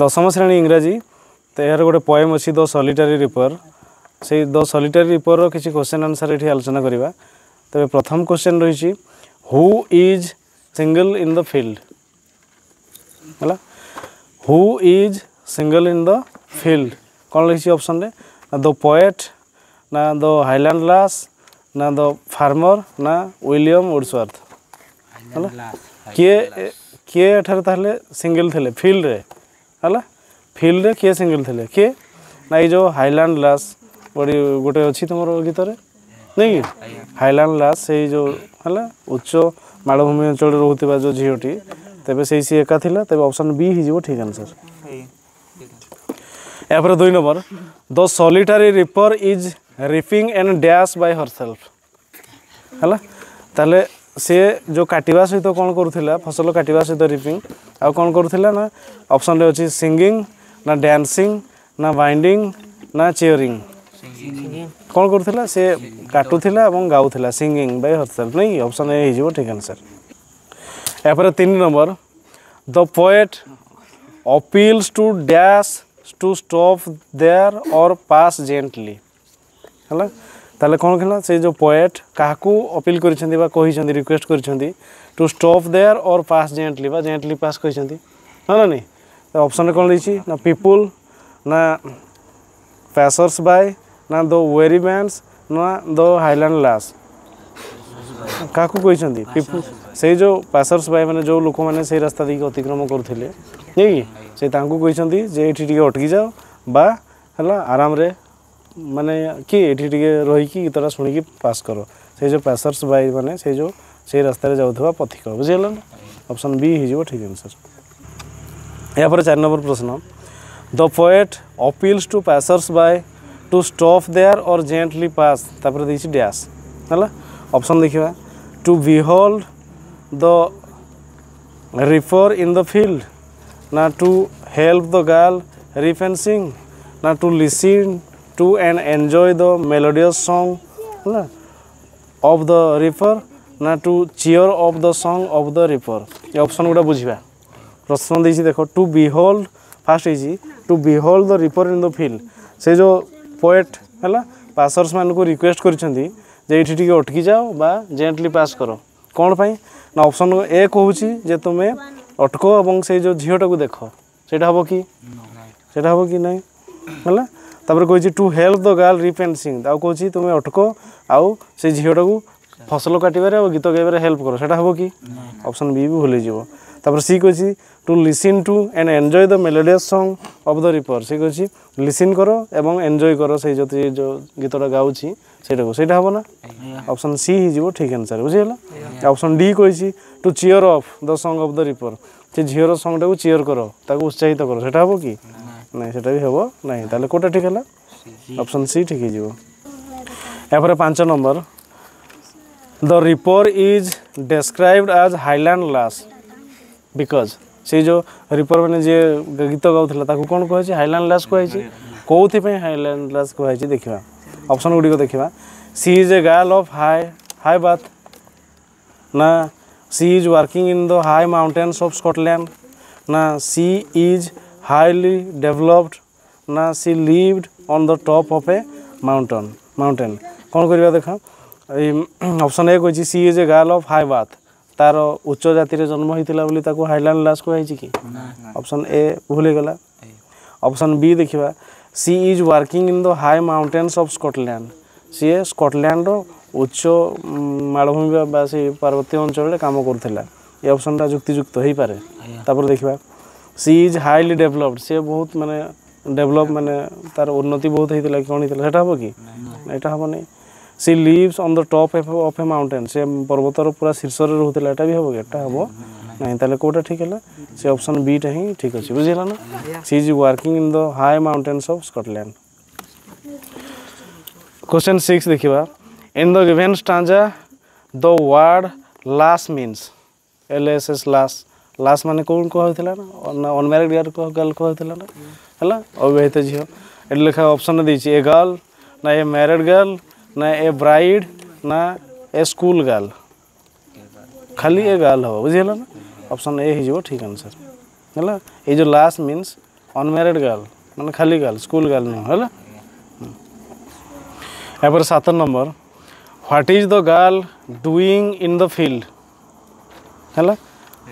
ଦଶମ ଶ୍ରେଣୀ ଇଂରାଜୀ ତ ଏହାର ଗୋଟେ ପଏମ୍ ଅଛି ଦ ସଲିଟାରୀ ରିପର୍ ସେଇ ଦ ସଲିଟାରୀ ରିପର୍ର କିଛି କୋଶ୍ଚେନ୍ ଆନ୍ସର୍ ଏଠି ଆଲୋଚନା କରିବା ତେବେ ପ୍ରଥମ କୋଶ୍ଚେନ୍ ରହିଛି who is single in the field ହେଲା who is single in the field କ'ଣ ରହିଛି ଅପସନ୍ରେ ନା ଦ ପଏଟ୍ ନା ଦ ହାଇଲାଣ୍ଡ ଲାସ୍ ନା ଦ ଫାର୍ମର ନା ୱିଲିୟମ୍ ଉଡ଼୍ସୱାର୍ଥ ହେଲା କିଏ କିଏ ଏଠାରେ ତାହେଲେ ସିଙ୍ଗଲ୍ ଥିଲେ ଫିଲ୍ଡରେ ହେଲା ଫିଲ୍ଡରେ କିଏ ସିଙ୍ଗଲ୍ ଥିଲେ କିଏ ନା ଏଇ ଯେଉଁ ହାଇଲାଣ୍ଡ ଲାସ୍ ଗୋଟେ ଗୋଟେ ଅଛି ତୁମର ଗୀତରେ ନାଇଁ କି ହାଇଲ୍ୟାଣ୍ଡ ଲାସ୍ ସେଇ ଯେଉଁ ହେଲା ଉଚ୍ଚ ମାଳଭୂମି ଅଞ୍ଚଳରେ ରହୁଥିବା ଯେଉଁ ଝିଅଟି ତେବେ ସେଇ ସିଏ ଏକା ଥିଲା ତେବେ ଅପସନ୍ ବି ହେଇଯିବ ଠିକ୍ ଆନ୍ସର୍ ଏହାପରେ ଦୁଇ number the solitary reaper is reaping and dash by herself ହେଲା ତାହେଲେ সি যে কাটিবা সহ কম করুলে ফসল কাটিবা সহ রিপিং আণ করুলে না অপসনরে অনেক সিঙ্গিং না ড্যান্সিং না বাইন্ডিং না চিওরিং কোণ করুলা সি কাটুলা এবং গাউলা সিঙ্গিং বাই হরতাল নাই অপশন এ হয়ে যাব ঠিক আনসার এরপরে তিন number the poet appeals to dash to stop there or pass gently হ্যাঁ ତାହେଲେ କ'ଣ ହେଲା ସେ ଯେଉଁ ପୋଏଟ୍ କାହାକୁ ଅପିଲ୍ କରିଛନ୍ତି ବା କହିଛନ୍ତି ରିକ୍ୱେଷ୍ଟ କରିଛନ୍ତି to stop there or pass gently ବା ଜେଣ୍ଟଲି ପାସ୍ କହିଛନ୍ତି ହଁ ନା ନାହିଁ ଅପସନ୍ରେ କ'ଣ ଦେଇଛି ନା ପିପୁଲ୍ ନା ପ୍ୟାସର୍ସ ବାଏ ନା ଦ ୱେରି ମ୍ୟାନ୍ସ ନା ଦ ହାଇଲାଣ୍ଡ ଲାସ୍ କାହାକୁ କହିଛନ୍ତି ପିପୁଲ୍ ସେଇ ଯେଉଁ ପାସର୍ସ ବାଏ ମାନେ ଯେଉଁ ଲୋକମାନେ ସେଇ ରାସ୍ତା ଦେଇକି ଅତିକ୍ରମ କରୁଥିଲେ ନାଇଁ କି ସେ ତାଙ୍କୁ କହିଛନ୍ତି ଯେ ଏଇଠି ଟିକେ ଅଟକି ଯାଅ ବା ହେଲା ଆରାମରେ ମାନେ କି ଏଠି ଟିକେ ରହିକି ଗୀତଟା ଶୁଣିକି ପାସ୍ କର ସେଇ ଯେଉଁ ପାସର୍ସ ବାଇ ମାନେ ସେଇ ଯେଉଁ ସେଇ ରାସ୍ତାରେ ଯାଉଥିବା ପଥିକ ବୁଝିଗଲା ନା ଅପସନ୍ ବି ହେଇଯିବ ଠିକ୍ ଆନ୍ସର୍ ଏହାପରେ ଚାରି ନମ୍ବର ପ୍ରଶ୍ନ the poet appeals to passers by to stop there or gently pass ତାପରେ ଦେଇଛି ଡ୍ୟାସ୍ ହେଲା ଅପସନ୍ ଦେଖିବା to behold the reaper in the field ନା ଟୁ ହେଲ୍ପ ଦ ଗାର୍ଲ ରିଫେନ୍ସିଂ ନା to listen to and enjoy the melodious song na, of the river ना to cheer of the song of the reaper ଏ option ଗୁଡ଼ା ବୁଝିବା ପ୍ରଶ୍ନ ଦେଇଛି ଦେଖ ଟୁ ବିହୋଲ୍ଡ ଫାଷ୍ଟ ହେଇଛି to behold the reaper in the field ସେ ଯେଉଁ ପୋଏଟ୍ ହେଲା ପାସର୍ସମାନଙ୍କୁ ରିକ୍ୱେଷ୍ଟ କରିଛନ୍ତି ଯେ ଏଇଠି ଟିକେ ଅଟକି ଯାଅ ବା ଜେଣ୍ଟଲି ପାସ୍ କର କ'ଣ ପାଇଁ ନା ଅପସନ୍ ଏ କହୁଛି ଯେ ତୁମେ ଅଟକ ଏବଂ ସେଇ ଯେଉଁ ଝିଅଟାକୁ ଦେଖ ସେଇଟା ହେବ କି ସେଇଟା ହେବ କି ନାହିଁ ହେଲା ତାପରେ କହିଛି to help the girl repent ଆଉ କହୁଛି ତୁମେ ଅଟକ ଆଉ ସେ ଝିଅଟାକୁ ଫସଲ କାଟିବାରେ ଆଉ ଗୀତ ଗାଇବାରେ ହେଲ୍ପ କର ସେଇଟା ହେବ କି ଅପସନ୍ ବି ବି ଭୁଲିଯିବ ତାପରେ ସି କହିଛି to listen to and enjoy the melodious song of the reaper ସେ କହିଛି ଲିସିନ୍ କର ଏବଂ ଏନ୍ଜୟ କର ସେଇ ଯଦି ଯେଉଁ ଗୀତଟା ଗାଉଛି ସେଇଟାକୁ ସେଇଟା ହେବ ନା ଅପସନ୍ ସି ହେଇଯିବ ଠିକ୍ ଆନ୍ସର୍ ବୁଝିହେଲା ଅପସନ୍ ଡି କହିଛି to cheer of the song of the reaper ସେ ଝିଅର ସଙ୍ଗ୍ଟାକୁ ଚିୟର୍ କର ତାକୁ ଉତ୍ସାହିତ କର ସେଇଟା ହେବ କି না সেটা বি হব না তাহলে কোটা ঠিক হল অপশন সি ঠিক হয়ে যাব এরপরে পাঁচ the reaper is described as highland lass because से जो रिपर मैंने जी गीत गाँला कौन कहे हाइलैंड लास कहे कौपाई हाइलैंड लास कहे देखा ऑप्शन गुड़िक देखा she is a girl of high high birth ना she is working in the high mountains of Scotland ना she is highly developed. Now she lived on the top of a mountain. Mountain. कौन करिया देखा option A कोई she is a girl of high birth तार उच्च जाति रे जन्म होइतिला बोली ताको हाइलैंड लास को आइछि कि ऑप्शन ए भूल गेला ऑप्शन बी देखिबा she is working in the high mountains of Scotland सी स्कॉटलैंड रो উচ্চ মালভূমি বা সেই পার্বত্য অঞ্চলে কাম করুলা এই অপশনটা যুক্তিযুক্ত হয়ে পড়ে তারপরে দেখবা ସି ଇଜ୍ ହାଇଲି ଡେଭଲପ୍ଡ ସେ ବହୁତ ମାନେ ଡେଭଲପ୍ ମାନେ ତାର ଉନ୍ନତି ବହୁତ ହେଇଥିଲା କ'ଣ ହେଇଥିଲା ସେଇଟା ହେବ କି ଏଇଟା ହେବନି she lives on the top of a mountain ସେ ପର୍ବତର ପୁରା ଶୀର୍ଷରେ ରହୁଥିଲା ଏଇଟା ବି ହେବ କି ଏଇଟା ହେବ ନାହିଁ ତାହେଲେ କେଉଁଟା ଠିକ୍ ହେଲା ସେ ଅପସନ୍ ବିଟା ହିଁ ଠିକ୍ ଅଛି ବୁଝିହେଲା ନା she is working in the high mountains of Scotland question six देखा in the given stanza the word last means L S S last lass ମାନେ କେଉଁକୁ ହେଉଥିଲା ନା ଅନମ୍ୟାରିଡ୍ ଗର୍ଲକୁ ହେଉଥିଲା ନା ହେଲା ଅବିବାହିତ ଝିଅ ଏଠି ଲେଖା ଅପସନ୍ ଦେଇଛି ଏ ଗର୍ଲ ନା ଏ ମ୍ୟାରିଡ୍ ଗର୍ଲ ନା ଏ ବ୍ରାଇଡ୍ ନା ଏ ସ୍କୁଲ ଗର୍ଲ ଖାଲି ଏ ଗର୍ଲ ହେବ ବୁଝିହେଲା ନା ଅପସନ୍ ଏ ହେଇଯିବ ଠିକ୍ ଆନ୍ସର୍ ହେଲା ଏଇ ଯେଉଁ ଲାସ୍ ମିନ୍ସ ଅନମ୍ୟାରିଡ୍ ଗର୍ଲ ମାନେ ଖାଲି ଗର୍ଲ ସ୍କୁଲ ଗର୍ଲ ନୁହଁ ହେଲା ଏପରେ ସାତ number what is the girl doing in the field ହେଲା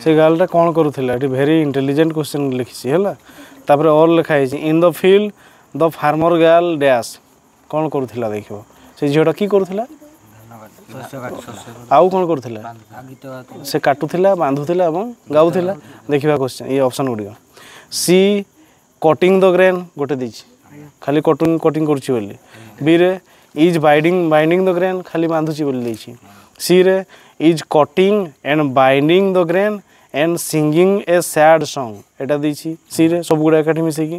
ସେ ଗାର୍ଲଟା କ'ଣ କରୁଥିଲା ଏଠି ଭେରି ଇଣ୍ଟେଲିଜେଣ୍ଟ କ୍ୱେଶ୍ଚିନ୍ ଲେଖିଛି ହେଲା ତାପରେ ଅର୍ ଲେଖା ହେଇଛି in the field the farmer girl dash କ'ଣ କରୁଥିଲା ଦେଖିବ ସେ ଝିଅଟା କି କରୁଥିଲା ଆଉ କ'ଣ କରୁଥିଲା ସେ କାଟୁଥିଲା ବାନ୍ଧୁଥିଲା ଏବଂ ଗାଉଥିଲା ଦେଖିବା କ୍ୱେଶ୍ଚିନ୍ ଏଇ ଅପସନ୍ ଗୁଡ଼ିକ ସି କଟିଂ ଦ ଗ୍ରେନ୍ ଗୋଟେ ଦେଇଛି ଖାଲି କଟିଂ କଟିଂ କରୁଛି ବୋଲି ବିରେ is binding binding the grain ଖାଲି ବାନ୍ଧୁଛି ବୋଲି ଦେଇଛି ସିରେ is cutting and binding the grain and singing a sad song এটা দিয়েছি সিরে সবগুড়া একাঠি মিশিকি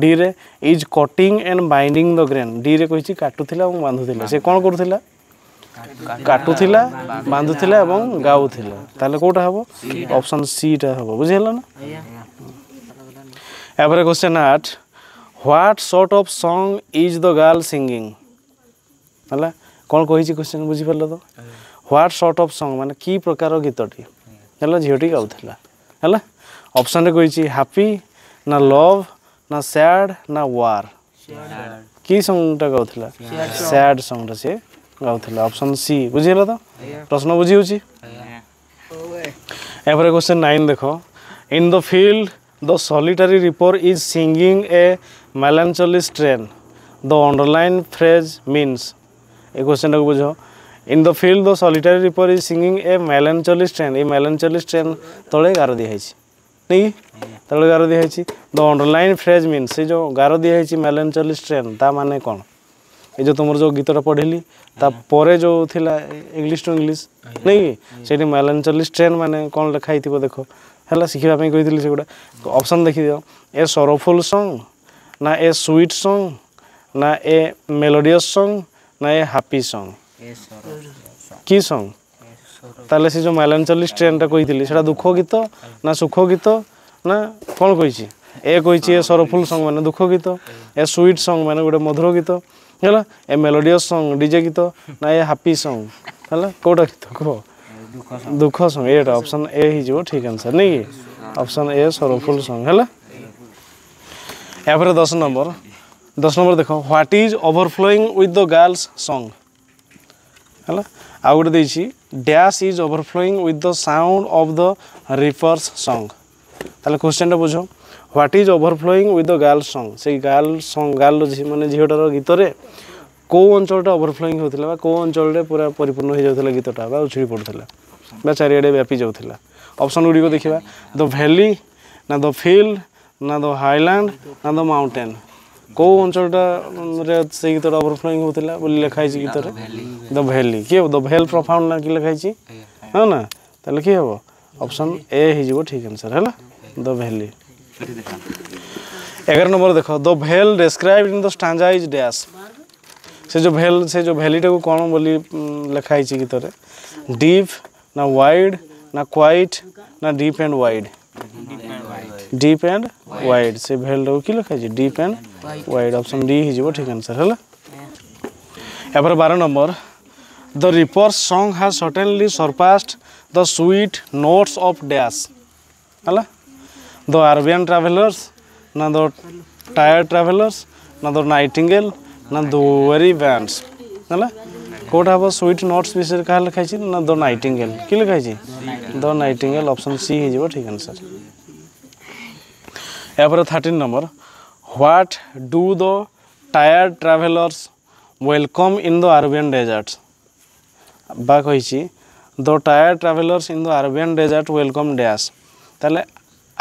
ডিরে is cutting and binding the grain ডিরে কইছি কাটুথিলা এবং বাঁধুথিলা সে কোণ করুথিলা কাটুথিলা বাঁধুথিলা এবং গাউথিলা তাহলে কোটা হবো অপশন সিটা হবো বুঝি হলো না এবারে কোশ্চেন আট what sort of song is the girl singing হল কোণ কইছি কোশ্চেন বুঝি বুঝিপারল তো व्वाट सर्ट अफ सङ माने के प्रकार गीत हेला अप्सन रे हुन्छ ह्यापी ना नभड न के सङ्टा गाउँ था स्याड सङ गाउथला अप्सन सी बुझिला त प्रश्न बुझिहे यहाँ क्वेशन 9 देखो in the field the solitary reaper is singing a melancholy strain the underlined phrase means means एनटा बुझो in the field the solitary reaper is singing a melancholy strain এই melancholy strain তলে গার দিয়া হয়েছে নাকি তলে গার দিয়া হয়েছে দ অন্ডরলাইন ফ্রেজ মিন সে যে গার দিয়া হয়েছে মেলাঞ্চলি স্ট্রেন তা মানে কোণ এই যে তোমার যে গীতটা পড়েলি তাপরে যে লা ইংলিশ টু ইংলিশ নাকি সেটি মেলাঞ্চলি স্ট্রেন মানে কোণ লেখা হইথিব দেখো ହେଲା ଶିଖିବା ପାଇଁ କହିଥିଲି অপশন দেখি দিও এ সরফুল ସଙ୍ଗ୍ না এ সুইট ସଙ୍ଗ୍ না এ ମେଲୋଡ଼ିୟସ୍ ସଙ୍ଗ୍ না এ ହାପି ସଙ୍ଗ୍ কি সঙ্গ তাহলে সে যে মাইলাঞ্চলিস ট্রেনটা কইলি সেটা দুঃখ গীত না সুখ গীত না কোণ কইছি এ কইছি এ সরফুল সঙ্গ মানে দুঃখ গীত এ সুইট সঙ্গ মানে গোটে মধুর গীত ହେଲା ଏ ମେଲୋଡ଼ିୟସ୍ ସଙ୍ଗ୍ ଡିଜେ ଗୀତ ନା ଏ ହାପି ସଙ୍ଗ୍ ହେଲା କେଉଁଟା ଗୀତ କୁହ ଦୁଃଖ ସଙ୍ଗ୍ ଏଟା ଅପସନ୍ ଏ ହେଇଯିବ ଠିକ୍ ଆନ୍ସର୍ ନାଇଁ କି ଅପସନ୍ ଏ ସରଫୁଲ୍ ସଙ୍ଗ୍ ହେଲା ଏହାପରେ ଦଶ ନମ୍ବର ଦଶ ନମ୍ବର ଦେଖ what is overflowing with the girl's song ହେଲା ଆଉ ଗୋଟେ ଦେଇଛି dash is overflowing with the sound of the reaper's song ତାହେଲେ କୋଶ୍ଚିନ୍ଟା ବୁଝ what is overflowing with the girl song ସେଇ ଗାର୍ଲ ସଙ୍ଗ ଗାର୍ଲ ମାନେ ଝିଅଟାର ଗୀତରେ କେଉଁ ଅଞ୍ଚଳଟା ଓଭରଫ୍ଲୋଇଂ ହେଉଥିଲା ବା କେଉଁ ଅଞ୍ଚଳରେ ପୁରା ପରିପୂର୍ଣ୍ଣ ହୋଇଯାଉଥିଲା ଗୀତଟା ବା ଉଛୁଳି ପଡ଼ୁଥିଲା ବା ଚାରିଆଡ଼େ ବ୍ୟାପି ଯାଉଥିଲା ଅପସନ୍ ଗୁଡ଼ିକ ଦେଖିବା ଦ ଭ୍ୟାଲି ନା ଦ ଫିଲ୍ଡ ନା ଦ ହାଇଲାଣ୍ଡ ନା ଦ ମାଉଣ୍ଟେନ୍ কেউ অঞ্চলটা সেই গীতটা ওভারফ্লোইং হচ্ছিল বলে লেখা হয়েছে গীতরে দ ভ্যালি কি হব দ ভেল প্রফাউন্ড না কি লেখা হয়েছে হ্যাঁ না তাহলে কি হব অপশন এ হয়ে যাব ঠিক আনসার হল দ ভ্যালি এগারো নম্বর দেখ the vale describe in the stanza is dash সে যে ভেল সে যে ভ্যালিটা কোণ বলি লেখা হয়েছে গীতরে ডিপ না ওয়াইড না কোয়াইট না deep and wide deep and wide সে ভ্যালটাকে কি লেখা হয়েছে deep and wide option D ହେଇଯିବ ଠିକ୍ ଆନ୍ସର୍ ହେଲା ଏପରେ ବାର number the reaper song has certainly surpassed the sweet notes of dash ହେଲା ଦ ଆରବିଆନ୍ ଟ୍ରାଭେଲର୍ସ ନା ଦ ଟାୟାର ଟ୍ରାଭେଲର୍ସ ନା ଦ ନାଇଟିଙ୍ଗେଲ୍ ନା ଦୋରି ବ୍ୟାଣ୍ଡସ ହେଲା কোটা হব সুইট নোটস বিষয়ে কাহা লেখা হয়েছে না দ নাইটিঙ্গেল কি লেখা হয়েছে দ নাইটিঙ্গেল অপশন সি হয়ে যাব ঠিক আনসার এরপরে thirteen number What do the tired travelers welcome in the Arabian deserts? ବା କହିଛି the tired travellers in the Arabian desert welcome dash ତାହେଲେ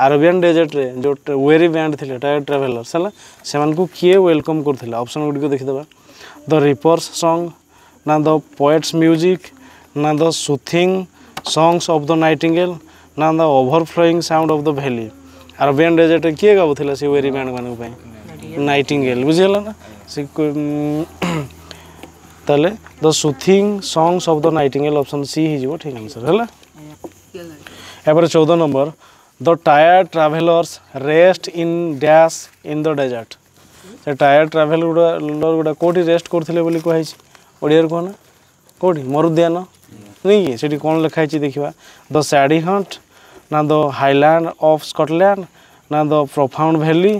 ଆରବିଆନ୍ ଡେଜର୍ଟରେ ଯେଉଁ ୱେରି ବ୍ୟାଣ୍ଡ ଥିଲେ ଟାୟାର୍ ଟ୍ରାଭେଲର୍ସ ହେଲା ସେମାନଙ୍କୁ କିଏ ୱେଲକମ୍ କରୁଥିଲା ଅପସନ୍ ଗୁଡ଼ିକ ଦେଖିଦେବା ଦ ରିପର୍ସ ସଙ୍ଗ ନା ଦ ପଏଟ୍ସ ମ୍ୟୁଜିକ୍ ନା ଦ ସୁଥିଙ୍ଗ ସଙ୍ଗସ୍ ଅଫ୍ ଦ ନାଇଟିଙ୍ଗେଲ୍ ନା the overflowing sound of the valley Arabian ଡେଜର୍ଟରେ କିଏ ଗାଉଥିଲା ସେ ୱେରି ମ୍ୟାନ୍ମାନଙ୍କ ପାଇଁ ନାଇଟିଙ୍ଗେଲ୍ ବୁଝିହେଲା ନା ସେ ତାହେଲେ ଦ ସୁଥିଂ ସଙ୍ଗ ଶବ୍ଦ ନାଇଟିଙ୍ଗେଲ୍ ଅପସନ୍ ସି ହେଇଯିବ ଠିକ୍ ଆନ୍ସର୍ ହେଲା ଏପରେ ଚଉଦ number the tired travellers rest in dash in the desert ସେ ଟାୟାର୍ଡ଼ ଟ୍ରାଭେଲ ଗୁଡ଼ା ଗୁଡ଼ା କେଉଁଠି ରେଷ୍ଟ କରୁଥିଲେ ବୋଲି କୁହାହେଇଛି ଓଡ଼ିଆରେ କୁହନା କେଉଁଠି ମରୁଦ୍ୟାନ ନାଇଁ କି ସେଠି କ'ଣ ଲେଖା ହେଇଛି ଦେଖିବା ଦ ସ୍ୟାଡ଼ି ହଣ୍ଟ ᱱᱟᱫᱚ ᱦᱟᱭᱞᱮᱱᱰ ᱚᱯᱷ ᱥᱠᱚᱴᱞᱮᱱᱰ ᱱᱟᱫᱚ ᱯᱨᱚᱯᱷᱟᱣᱩᱱᱰ ᱵᱷᱮᱞᱤ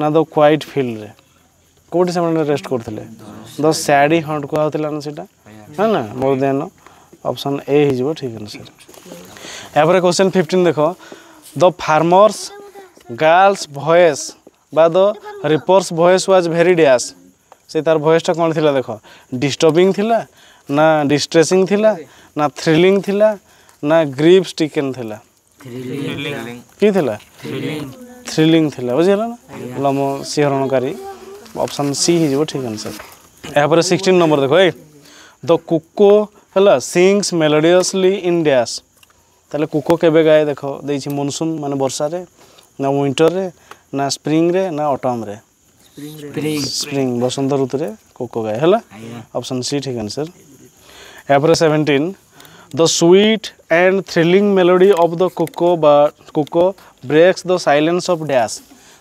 ᱱᱟᱫᱚ କ୍ୱାଇଟ୍ ଫିଲ୍ଡରେ କେଉଁଠି ସେମାନେ ରେଷ୍ଟ କରୁଥିଲେ ଦ ସ୍ୟାଡ଼ି ହଣ୍ଟ କୁହାହେଉଥିଲା ନା ସେଇଟା ନା ନା ମୋର ଦେନ ଅପସନ୍ ଏ ହେଇଯିବ ଠିକ୍ ଅନୁସାରେ ଏହାପରେ କ୍ୱେଶ୍ଚନ୍ ଫିଫ୍ଟିନ୍ ଦେଖ ଦ ଫାର୍ମର୍ସ ଗାର୍ଲସ୍ ଭଏସ୍ বা the reaper's voice was very dash ସେ ତାର ଭଏସ୍ଟା କ'ଣ ଥିଲା ଦେଖ ଡିଷ୍ଟର୍ବିଂ ଥିଲା ନା ଡିଷ୍ଟ୍ରେସିଂ ଥିଲା ନା ଥ୍ରିଲିଂ ଥିଲା ନା ଗ୍ରିପ୍ସ ଟିକେନ୍ ଥିଲା কি ଥିଲା ଥ୍ରିଲିଂ ଥିଲା ବୁଝିହେଲା ନା ବୋଲେ ଆମ ଶିହରଣକାରୀ ଅପସନ୍ ସି ହେଇଯିବ ଠିକ୍ ଆନ୍ସର୍ ଏହାପରେ ସିକ୍ସଟିନ୍ ନମ୍ବର ଦେଖ ଏ ଦ କୁକୋ ହେଲା ସିଙ୍ଗସ୍ ମେଲୋଡ଼ିୟସଲି ଇନ୍ ଡ୍ୟାସ୍ ତାହେଲେ କୁକୋ କେବେ ଗାଏ ଦେଖ ଦେଇଛି ମନସୁନ୍ ମାନେ ବର୍ଷାରେ ନା ୱିଣ୍ଟରରେ ନା ସ୍ପ୍ରିଙ୍ଗରେ ନା ଅଟମ୍ରେ ସ୍ପ୍ରିଙ୍ଗ ବସନ୍ତ ଋତୁରେ କୋକୋ ଗାଏ ହେଲା ଅପସନ୍ ସି ଠିକ୍ ଆନ୍ସର୍ ଏହାପରେ seventeen the sweet and thrilling melody of the cuckoo bird cuckoo breaks the silence of dash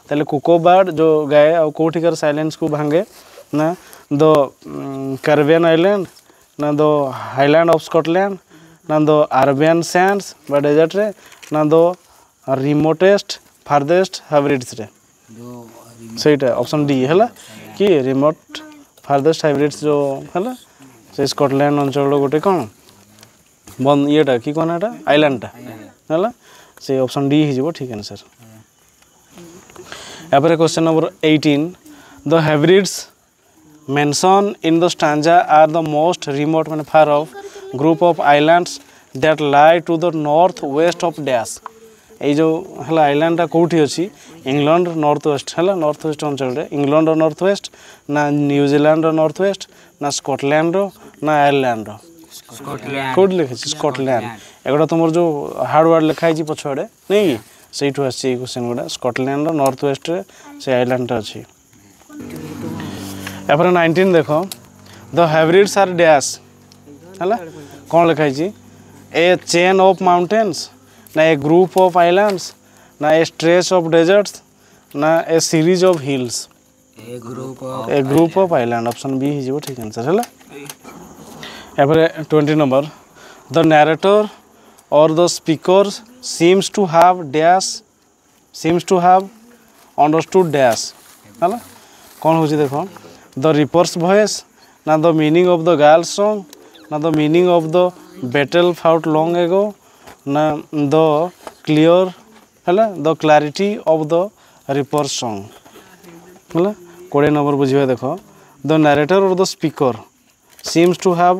तेल कुको बार्ड जो गाए कौटिकार साइलेंस को भांगे ना द कारबियन आईलैंड ना द हाइलैंड ऑफ स्कॉटलैंड ना द आरबियन सैंडस डेजर्ट्रे ना द रिमोटेस्ट फारदेस्ट हाइब्रिड्स सहीटा ऑप्शन डी है कि रिमोट फारदेस्ट हाइब्रिड्स जो है स्कॉटलैंड अंचल गोटे कौन বন্ধ ইয়েটা কি কোন এটা আইল্যান্ডটা হ্যাঁ সে অপশন ডি হয়ে ঠিক আনসার এপরে question number eighteen the Hebrides mention in the stanza are the most remote মানে far off group of islands that lie to the north west of dash এই যে হল আইল্যান্ডটা কোটি অছি ইংল্যান্ড নর্থ ওয়েস্ট হল নর্থ ওয়েস্ট অঞ্চলের England north west না নিউজিল্যান্ড নর্থ ওয়েস্ট না স্কটল্যান্ড না আয়ারল্যান্ড କୋଉଠି ଲେଖିଛି ସ୍କଟଲ୍ୟାଣ୍ଡ ଏଗୁଡ଼ା ତୁମର ଯେଉଁ ହାର୍ଡ଼ୱାର୍ଡ଼ ଲେଖା ହେଇଛି ପଛଆଡ଼େ ନାଇଁ କି ସେଇଠୁ ଆସିଛି ଏଇ କୋଶ୍ଚିନ୍ ଗୁଡ଼ା ସ୍କଟଲ୍ୟାଣ୍ଡର ନର୍ଥ ୱେଷ୍ଟରେ ସେ ଆଇଲ୍ୟାଣ୍ଡଟା ଅଛି ଏପରେ ନାଇନଟିନ୍ ଦେଖ ଦ ହାଇବ୍ରିଡ୍ସ ଆର୍ ଡ୍ୟାସ୍ ହେଲା କ'ଣ ଲେଖା ହେଇଛି ଏ ଚେନ୍ ଅଫ୍ ମାଉଣ୍ଟେନ୍ସ ନା ଏ ଗ୍ରୁପ୍ ଅଫ୍ ଆଇଲ୍ୟାଣ୍ଡସ ନା ଏ ଷ୍ଟ୍ରେଚ୍ ଅଫ୍ ଡେଜର୍ଟସ୍ ନା a series of hills a group of island option B हिजिबो ठीक आंसर हला এরপরে twenty number the narrator or the speaker seems to have dash seems to have understood dash ହେଲା କ'ଣ ହେଉଛି ଦେଖ ଦ ରିପର୍ସ ଭଏସ୍ ନା the meaning of the girl song ନା the meaning of the battle fought long ago ନା the clear ହେଲା the clarity of the reaper's song ହେଲା କୋଡ଼ିଏ ନମ୍ବର ବୁଝିବା ଦେଖ the narrator or the speaker seems to have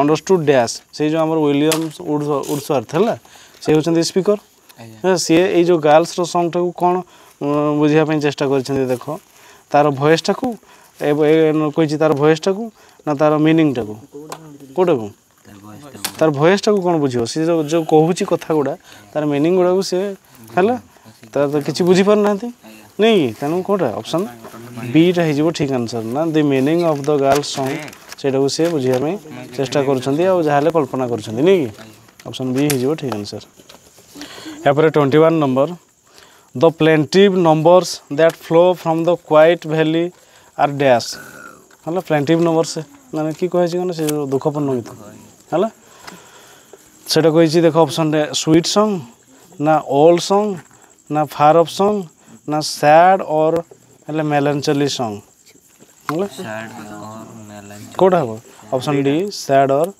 understood dash ସେଇ ଯେଉଁ ଆମର ୱିଲିୟମ୍ସ ଉଡ଼୍ସୱାର୍ଥ ହେଲା ସେ ହେଉଛନ୍ତି ସ୍ପିକର ସିଏ ଏଇ ଯେଉଁ ଗାର୍ଲସ୍ର ସଙ୍ଗଟାକୁ କ'ଣ ବୁଝିବା ପାଇଁ ଚେଷ୍ଟା କରିଛନ୍ତି ଦେଖ ତାର ଭଏସ୍ଟାକୁ କହିଛି ତାର ଭଏସ୍ଟାକୁ ନା ତାର ମିନିଂଟାକୁ କେଉଁଟାକୁ ତାର ଭଏସ୍ଟାକୁ କ'ଣ ବୁଝିବ ସେ ଯେଉଁ ଯେଉଁ କହୁଛି କଥା ଗୁଡ଼ା ତାର ମିନିଂ ଗୁଡ଼ାକୁ ସେ ହେଲା ତାର ତ କିଛି ବୁଝିପାରୁନାହାନ୍ତି ନାଇଁ ତେଣୁ କେଉଁଟା ଅପସନ୍ ବିଟା ହେଇଯିବ ଠିକ୍ ଆନ୍ସର୍ ନା the meaning of the girl's song सेटा को सी बुझाई चेस्ट करल्पना करपसन बी हो ठीक आंसर यापर twenty one number the plaintive numbers that flow from the quiet valley are dash है प्लेटिव नंबर्स मैंने कि कह दुखपूर्ण गीत है सेटा कही देख अपसन स्वीट संग ना ओल्ड संग ना फार अफ संग ना सैड और मेलेचली संग कौटा हम ऑप्शन डी सैड और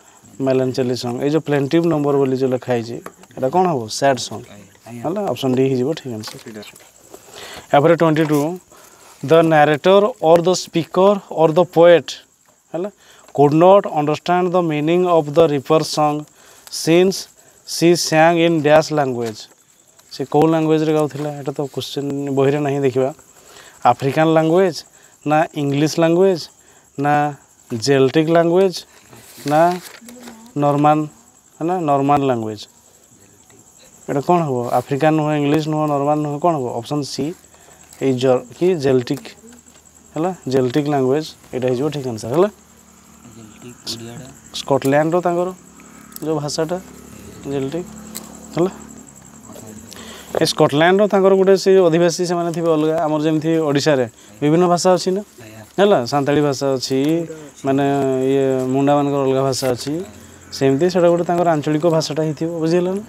मेलांचेली संग ये प्लेटिव नंबर बोली जो लिखाई है कौन हम सैड संग है अपसन डी हो ठीक आंसर यापर twenty two the narrator or the speaker or the poet है could not understand the meaning of the reaper song since she sang in dash language से कौ लांगुएज गाँव था यहाँ तो क्वेश्चन बहरे ना देखा आफ्रिकान लांगुएज ना इंग्लिश लैंग्वेज ना जेल्टिक लैंग्वेज ना नॉर्मल है ना नॉर्मल लैंग्वेज এটা কোণ হব আফ্রিকান নুহ ইংলিশ নুহ নর্মাল নুহ কোণ হব অপশন সি এই কি জেলটিক হল জেলটিক ল্যাঙ্গুয়েজ এটা হয়ে ঠিক আনসার হল স্কটল্যান্ডর তাঁর যে ভাষাটা জেলটিক হল ସ୍କଟଲ୍ୟାଣ୍ଡର ତାଙ୍କର ଗୋଟେ ସେ ଅଧିବାସୀ ସେମାନେ ଥିବେ ଅଲଗା ଆମର ଯେମିତି ଓଡ଼ିଶାରେ ବିଭିନ୍ନ ଭାଷା ଅଛି ନା ହେଲା ସାନ୍ତାଳୀ ଭାଷା ଅଛି ମାନେ ଇଏ ମୁଣ୍ଡାମାନଙ୍କର ଅଲଗା ଭାଷା ଅଛି ସେମିତି ସେଇଟା ଗୋଟେ ତାଙ୍କର ଆଞ୍ଚଳିକ ଭାଷାଟା ହେଇଥିବ ବୁଝିହେଲା ନା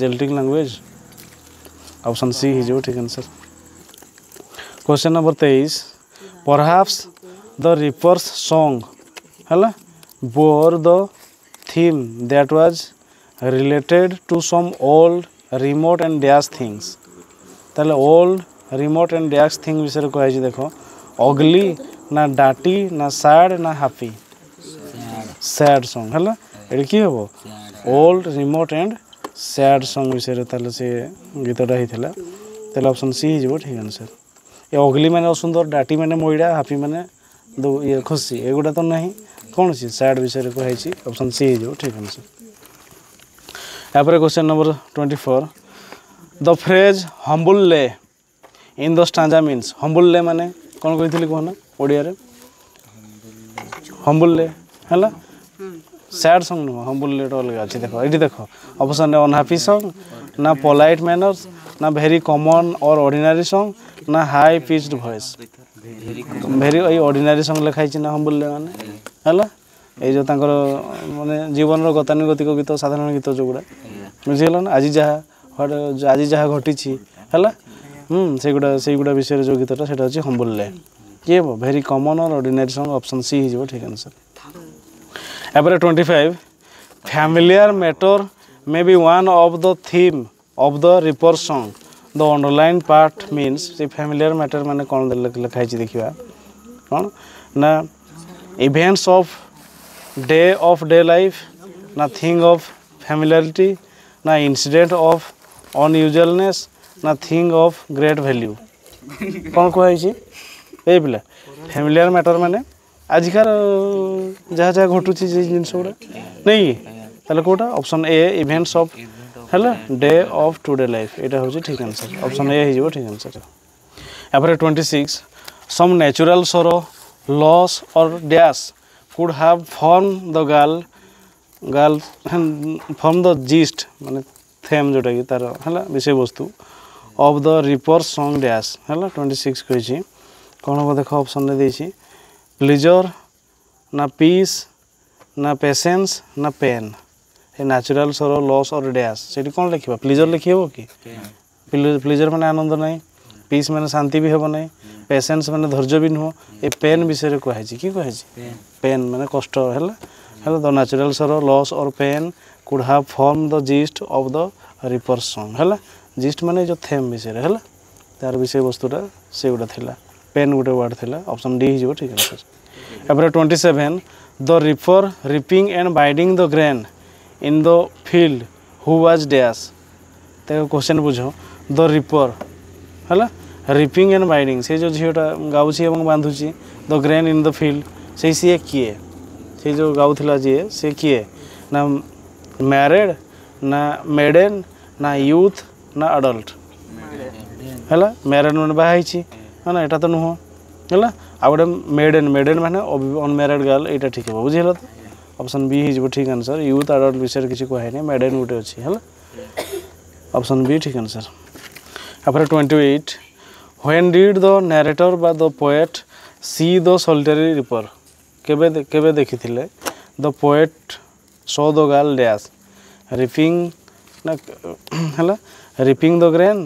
ଜେନେଟିକ୍ ଲାଙ୍ଗୁଏଜ୍ ଅପସନ୍ ସି ହେଇଯିବ ଠିକ୍ ଆନ୍ସର୍ क्वेश्चन नंबर तेईस परहाप्स द रिपर्स सॉन्ग है bore the theme that was related to some old remote and dash things তাহলে old remote and dash thing বিষয়ে কুহাইছি দেখ অগলি না ডাটি না স্যাড না হ্যাপি স্যাড সং হল এটা কি হব old remote and sad song বিষয়ে তাহলে সে গীতটা হয়েছিল তাহলে অপশন সি হয়ে যাব ঠিক আনসার এ অগলি মানে অসুন্দর ডাটি মানে ময়ূরা হ্যাপি মানে ଇଏ ଖୁସି ଏଗୁଡ଼ା ତ ନାହିଁ କ'ଣ ଅଛି ସ୍ୟାଡ଼୍ ବିଷୟରେ କୁହାଯାଇଛି ଅପସନ୍ ସି ହେଇଯିବ ଠିକ୍ ଅନୁସାରେ তারপরে question number twenty four the phrase humble lay in the stanza means humble lay মানে କ'ଣ କହିଥିଲି କୁହନା ଓଡ଼ିଆରେ ହମ୍ବୁଲ୍ଲେ ହେଲା ସ୍ୟାଡ଼୍ ସଙ୍ଗ୍ ନୁହଁ ହମ୍ବୁଲ୍ଲେ ଗୋଟେ ଅଲଗା ଅଛି ଦେଖ ଏଇଠି ଦେଖ ଅପସନ୍ରେ ଅନହାପି ସଙ୍ଗ୍ ନା ପୋଲାଇଟ୍ ମ୍ୟାନର୍ସ ନା very common or ordinary song ନା ହାଇ ପିଚ୍ଡ ଭଏସ୍ ଭେରି ଏଇ ଅର୍ଡ଼ିନାରୀ ସଙ୍ଗ୍ ଲେଖା ହେଇଛି ନା ହମ୍ବୁଲ୍ଲେ ମାନେ ହେଲା ଏଇ ଯେଉଁ ତାଙ୍କର ମାନେ ଜୀବନର ଗତାନୁଗତିକ ଗୀତ ସାଧାରଣ ଗୀତ ଯେଉଁଗୁଡ଼ା ବୁଝିଗଲା ନା ଆଜି ଯାହା ଆଜି ଯାହା ଘଟିଛି ହେଲା ହୁଁ ସେଗୁଡ଼ା ସେଇଗୁଡ଼ା ବିଷୟରେ ଯେଉଁ ଗୀତଟା ସେଇଟା ହେଉଛି ହମ୍ବୁଲ୍ ଲ୍ୟାଣ୍ଡ କିଏ ହେବ very common or ordinary song option C ହେଇଯିବ ଠିକ୍ ଆନ୍ସର୍ ଏପରେ twenty five familiar matter may be one of the theme of the reaper song the underline part means ସେ ଫ୍ୟାମିଲିଆର୍ ମ୍ୟାଟର୍ ମାନେ କ'ଣ ଲେଖା ହେଇଛି ଦେଖିବା କ'ଣ ନା events of day of day life, nothing of familiarity, no incident of unusualness, nothing of great value. कौन कुछ यही फैमिलियर मैटर मैंने आजिकार जहाँ जहाँ घटू जिनस गुड़ा नहीं तेल कौटा ऑप्शन ए इवेंट्स ऑफ है डे ऑफ टुडे लाइफ यहाँ हूँ ठीक आंसर ऑप्शन ए हो ठीक आंसर यापर twenty six some natural sorrow loss और dash could have formed the gall gall formed the gist মানে theme যেটা কি তার হলা বিষয়বস্তু of the reaper's song dash হলা 26 কইছি কোন হব দেখো অপশন রে দিছি pleasure না peace না patience না pain ଏ natural sorrow loss or dash ସେଠି କ'ଣ ଲେଖିବା ପ୍ଲିଜର୍ ଲେଖିହେବ କି ପ୍ଲିଜର୍ ମାନେ ଆନନ୍ଦ ନାହିଁ पीस मैंने शांति भी हम ना पेसेंस मैंने धर्ज भी नुह ये पेन विषय कहुची कि कहुची पेन मैंने कष्ट है द न्याचुराल सर लस और pain could have formed the gist of the reaper's song है जिस्ट मैंने जो थेम विषय है तार विषय वस्तुटा से गुटा थी पेन गोटे वार्ड थी अपसन डी हो ठीक है एपर twenty seven the reaper reaping and binding the grain in the field who was dash question बुझ द रिपर है रिपिंग एंड बैंडिंग से जो झीटा गाँव और बांधुची the grain in the field से सीए किए से जो गाऊला जी सी किए ना मैरिड ना मेडेन ना यूथ ना अडल्ट है मेरेड मैंने बाहरी है ना यहाँ तो नुह है मेडेन मेडेन मैंने अनमेरिड गार्ल ये ठीक है बुझे तो ऑप्शन बी हो ठीक आंसर यूथ आडल्ट विषय किसी कह मेडेन गोटे अच्छे है ऑप्शन बी ठीक आंसर आप twenty eight When did the narrator বা the poet see the solitary reaper? কেবে কেবে দেখিছিলে the poet saw the girl dash reaping না হলা reaping the grain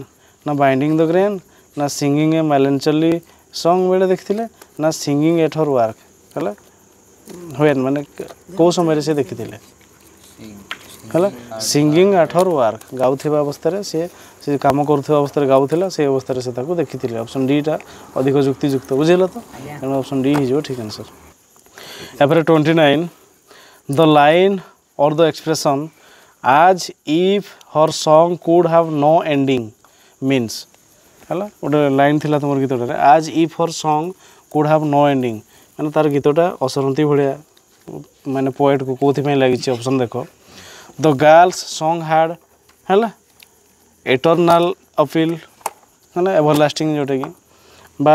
না binding the grain না singing a melancholy song বেলে দেখিছিলে না singing at her work হলা when মানে কোন সময় সে দেখিছিলে ହେଲା ସିଙ୍ଗିଂ ଆଠର ୱାର୍କ ଗାଉଥିବା ଅବସ୍ଥାରେ ସିଏ ସେ କାମ କରୁଥିବା ଅବସ୍ଥାରେ ଗାଉଥିଲା ସେଇ ଅବସ୍ଥାରେ ସେ ତାକୁ ଦେଖିଥିଲେ ଅପସନ୍ ଡିଟା ଅଧିକ ଯୁକ୍ତିଯୁକ୍ତ ବୁଝିହେଲା ତ ତେଣୁ ଅପସନ୍ ଡି ହେଇଯିବ ଠିକ୍ ଆନ୍ସର୍ ଏପରେ twenty nine the line or the expression as if her song could have no ending means ହେଲା ଗୋଟେ ଲାଇନ୍ ଥିଲା ତୁମର ଗୀତଟାରେ as if her song could have no ending ମାନେ ତା'ର ଗୀତଟା ଅସରନ୍ତି ଭଳିଆ ମାନେ ପୋଏଟ୍କୁ କେଉଁଥିପାଇଁ ଲାଗିଛି ଅପସନ୍ ଦେଖ The girls' song had ହେଲା ଏଟର୍ନାଲ୍ ଅପିଲ୍ ମାନେ ଏଭର୍ ଲାଷ୍ଟିଂ ଯେଉଁଟାକି ବା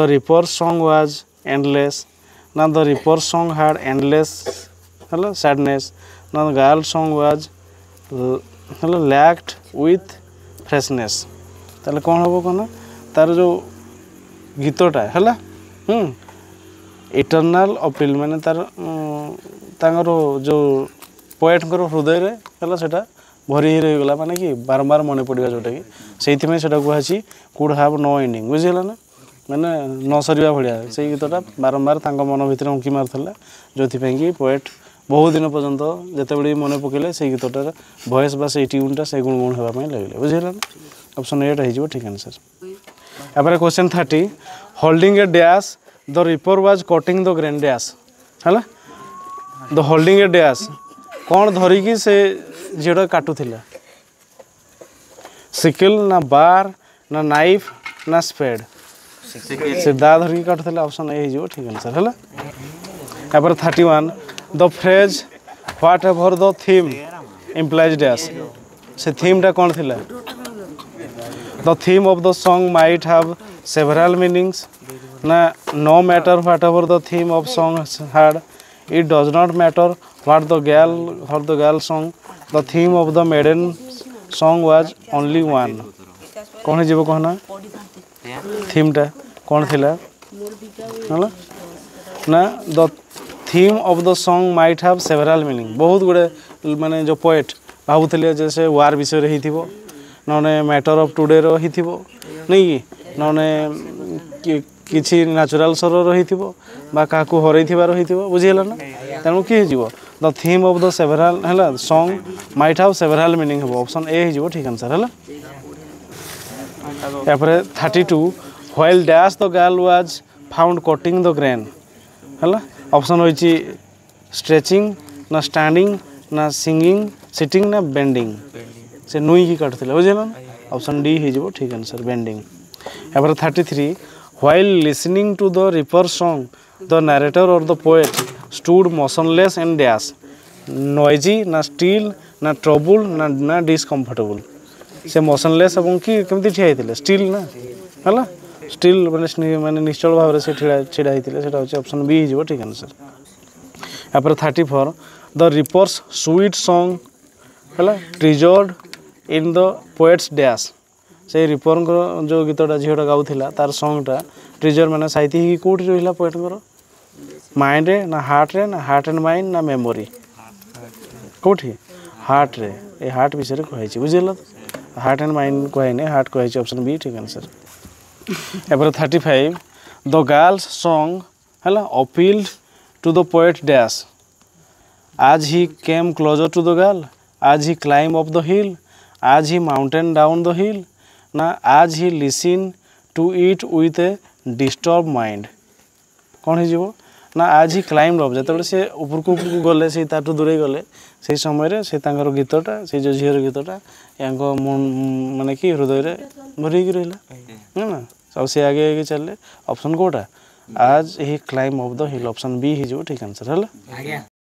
the reaper song was endless ନା the reaper song had endless ହେଲା ସ୍ୟାଡ଼ନେସ୍ ନା ଦ ଗାର୍ଲ ସଙ୍ଗ ୱାଜ୍ ହେଲା ଲ୍ୟାକ୍ଟ ୱିଥ୍ ଫ୍ରେଶନେସ୍ ତାହେଲେ କ'ଣ ହେବ କ'ଣ ତାର ଯେଉଁ ଗୀତଟା ହେଲା ଇଟର୍ନାଲ୍ ଅପିଲ୍ ମାନେ ତାର ତାଙ୍କର ଯେଉଁ ପଏଟ୍ଙ୍କର ହୃଦୟରେ ହେଲା ସେଇଟା ଭରି ହେଇ ରହିଗଲା ମାନେ କି ବାରମ୍ବାର ମନେ ପଡ଼ିବା ଯେଉଁଟାକି ସେଇଥିପାଇଁ ସେଇଟା କୁହାଛି କୁଡ଼ ହାଭ୍ ନୋ ଏଣ୍ଡିଂ ବୁଝିହେଲା ନା ମାନେ ନ ସରିବା ଭଳିଆ ସେଇ ଗୀତଟା ବାରମ୍ବାର ତାଙ୍କ ମନ ଭିତରେ ଉଙ୍କି ମାରୁଥିଲା ଯେଉଁଥିପାଇଁ କି ପୋଏଟ୍ ବହୁ ଦିନ ପର୍ଯ୍ୟନ୍ତ ଯେତେବେଳେ ମନେ ପକାଇଲେ ସେଇ ଗୀତଟାର ଭଏସ୍ ବା ସେଇ ଟ୍ୟୁନ୍ଟା ସେଇ ଗୁଣ ଗୁଣ ହେବା ପାଇଁ ଲାଗିଲେ ବୁଝିହେଲା ନା ଅପସନ୍ ଏଇଟା ହେଇଯିବ ଠିକ୍ ଆନ୍ସର୍ ତାପରେ question thirty holding a dash the reaper was cutting the grain dash ହେଲା ଦ ହୋଲ୍ଡିଂ ଏ ଡ୍ୟାସ୍ କ'ଣ ଧରିକି ସେ ଝିଅଟା କାଟୁଥିଲା ସିକିଲ ନା ବାର୍ ନା ନାଇଫ୍ ନା ସ୍ପେଡ୍ ସେ ଦା ଧରିକି କାଟୁଥିଲା ଅପସନ୍ ଏ ହେଇଯିବ ଠିକ୍ ଆନ୍ସର୍ ହେଲା ତାପରେ thirty one the phrase whatever the theme implies dash ସେ ଥିମ୍ଟା କ'ଣ ଥିଲା the theme of the song might have several meanings ନା no matter whatever the theme of song hard it does not matter what the girl for the girl song the theme of the maiden song was only one कौन जीव कहना theme टा कौन थिला हला ना the theme of the song might have several meaning बहुत गुड़े माने जो पोएट भावुले जे से वार विषय रे हिथिबो नने मैटर ऑफ टुडे रो हिथिबो नहीं नने କିଛି ନ୍ୟାଚୁରାଲ୍ ସ୍ୱର ରହିଥିବ ବା କାହାକୁ ହରେଇଥିବାର ହେଇଥିବ ବୁଝିହେଲା ନା ତେଣୁ କିଏ ଯିବ the theme of the several है song might have several meaning हे ऑप्शन ए हो ठीक आंसर है यापर thirty two well dash the girl was found cutting the grain है ऑप्शन हो स्ट्रेचिंग ना स्टैंडिंग ना सिंगिंग सिटिंग ना बेंडिंग से नुई की थे बुझे ना ऑप्शन डी हो ठीक आंसर बेंडिंग यापर thirty three while listening to the reaper song the narrator or the poet stood motionless and dash noisy na still na trouble na na discomfortable ସେ ମୋସନଲେସ୍ ଏବଂ କି କେମିତି ଠିଆ ହେଇଥିଲେ ଷ୍ଟିଲ୍ ନା ହେଲା ଷ୍ଟିଲ୍ ମାନେ ମାନେ ନିଶ୍ଚଳ ଭାବରେ ସେ ଠିଆ ଛିଡ଼ା ହେଇଥିଲେ ସେଇଟା ହେଉଛି ଅପସନ୍ ବି ହେଇଯିବ ଠିକ୍ ଆନ୍ସର୍ ତାପରେ thirty four the reaper's sweet song ହେଲା treasured in the poet's dash ସେ ରିପର୍ଙ୍କର ଯେଉଁ ଗୀତଟା ଝିଅଟା ଗାଉଥିଲା ତାର ସଙ୍ଗ୍ଟା ଟ୍ରିଜର୍ ମାନେ ସାହିତ୍ୟ ହେଇକି କେଉଁଠି ରହିଲା ପୋଏଟ୍ଙ୍କର মাইন্ডে না হার্টরে না হার্ট অ্যান্ড মাইন্ড না মেমোরি কোটি হার্টরে এই হার্ট বিষয়ে কুহাইছি বুঝিল হার্ট অ্যান্ড মাইন্ড কুহাইনি হার্ট কুহাইছি অপশন বি ঠিক আনসার এবারে thirty five the girls song hello appealed to the poet dash as he came closer to the girl as he climb of the hill as he mountain down the hill না as he listen to it with a disturb mind କ'ଣ ହେଇଯିବ ନା ଆଜ୍ he climb up ଯେତେବେଳେ ସେ ଉପରକୁ ଉପରକୁ ଗଲେ ସେଇ ତାଠୁ ଦୂରେଇ ଗଲେ ସେଇ ସମୟରେ ସେ ତାଙ୍କର ଗୀତଟା ସେଇ ଯେଉଁ ଝିଅର ଗୀତଟା ୟାଙ୍କ ମାନେ କି ହୃଦୟରେ ଭରି ହେଇକି ରହିଲା ନା ଆଉ ସେ ଆଗେ ଆଗେ ଚାଲିଲେ ଅପସନ୍ କେଉଁଟା as he climb up the hill option B ହେଇଯିବ ଠିକ୍ ଆନ୍ସର୍ ହେଲା